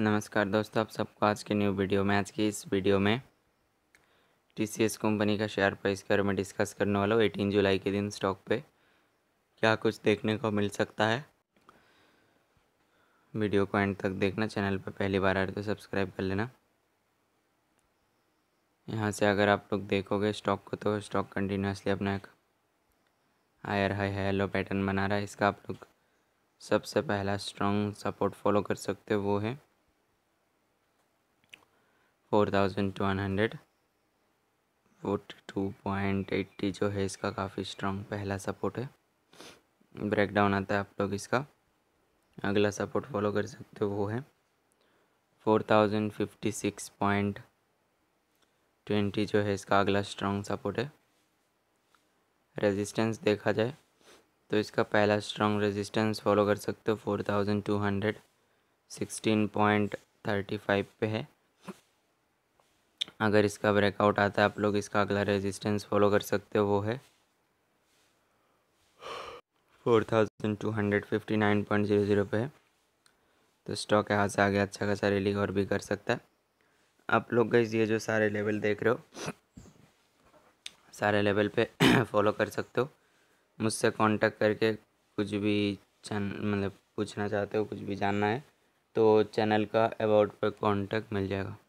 नमस्कार दोस्तों आप सबको आज के न्यू वीडियो में आज की इस वीडियो में टी सी एस कंपनी का शेयर प्राइस के बारे में डिस्कस करने वाला हूँ एटीन जुलाई के दिन स्टॉक पे क्या कुछ देखने को मिल सकता है वीडियो को एंड तक देखना चैनल पर पहली बार आ रहे तो सब्सक्राइब कर लेना यहाँ से अगर आप लोग देखोगे स्टॉक को तो स्टॉक कंटिन्यूसली अपना एक higher high high low pattern बना रहा है इसका आप लोग सबसे पहला स्ट्रॉन्ग सपोर्ट फॉलो कर सकते हो वो है four thousand two hundred forty two point eighty जो है इसका काफ़ी स्ट्रॉन्ग पहला सपोर्ट है ब्रेकडाउन आता है आप लोग इसका अगला सपोर्ट फॉलो कर सकते हो वो है four thousand fifty six point twenty जो है इसका अगला स्ट्रॉन्ग सपोर्ट है रेजिस्टेंस देखा जाए तो इसका पहला स्ट्रॉन्ग रेजिस्टेंस फॉलो कर सकते हो four thousand two hundred sixteen point thirty five पे है अगर इसका ब्रेकआउट आता है आप लोग इसका अगला रेजिस्टेंस फॉलो कर सकते हो वो है four thousand two hundred fifty nine point zero zero पे है तो स्टॉक यहाँ से आगे अच्छा खासा रैली और भी कर सकता है आप लोग गई ये जो सारे लेवल देख रहे हो सारे लेवल पे फॉलो कर सकते हो मुझसे कांटेक्ट करके कुछ भी चैन मतलब पूछना चाहते हो कुछ भी जानना है तो चैनल का अबाउट पर कांटेक्ट मिल जाएगा